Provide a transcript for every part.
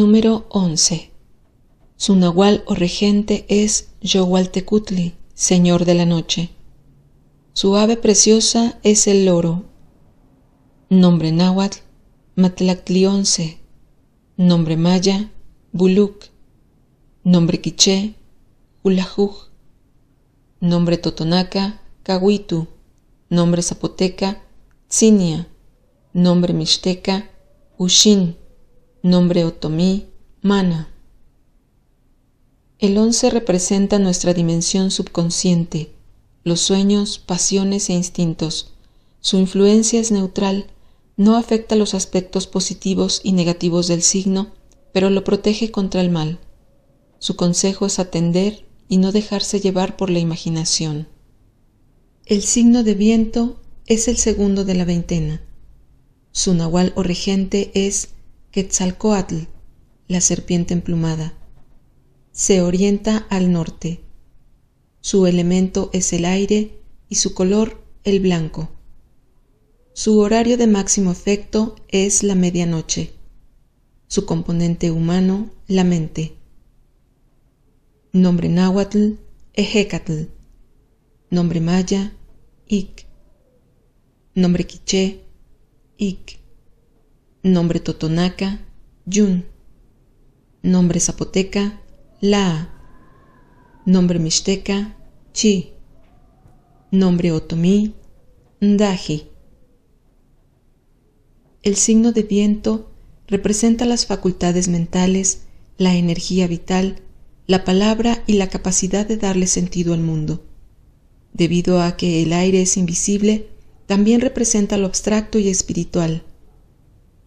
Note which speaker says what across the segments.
Speaker 1: Número 11. Su nahual o regente es Yowaltecutli, señor de la noche. Su ave preciosa es el loro. Nombre náhuatl, Matlactlionce. Nombre maya, Buluk. Nombre quiché, Ulajuj. Nombre totonaca, Cahuitu. Nombre zapoteca, Tzinia. Nombre mixteca, Ushin. Nombre otomí, mana. El once representa nuestra dimensión subconsciente, los sueños, pasiones e instintos. Su influencia es neutral, no afecta los aspectos positivos y negativos del signo, pero lo protege contra el mal. Su consejo es atender y no dejarse llevar por la imaginación. El signo de viento es el segundo de la veintena. Su nahual o regente es Quetzalcoatl, la serpiente emplumada, se orienta al norte. Su elemento es el aire y su color el blanco. Su horario de máximo efecto es la medianoche. Su componente humano, la mente. Nombre náhuatl, Ejecatl. Nombre maya, ik, Nombre quiché, ik. Nombre totonaca, Yun. Nombre zapoteca, La. Nombre mixteca, Chi. Nombre otomí, Ndaji. El signo de viento representa las facultades mentales, la energía vital, la palabra y la capacidad de darle sentido al mundo. Debido a que el aire es invisible, también representa lo abstracto y espiritual,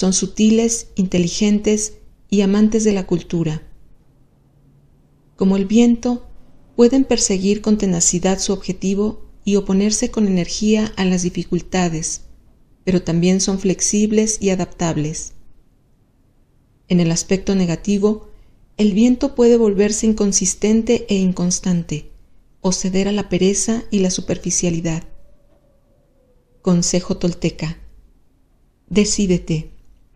Speaker 1: son sutiles, inteligentes y amantes de la cultura. Como el viento, pueden perseguir con tenacidad su objetivo y oponerse con energía a las dificultades, pero también son flexibles y adaptables. En el aspecto negativo, el viento puede volverse inconsistente e inconstante, o ceder a la pereza y la superficialidad. Consejo tolteca. Decídete.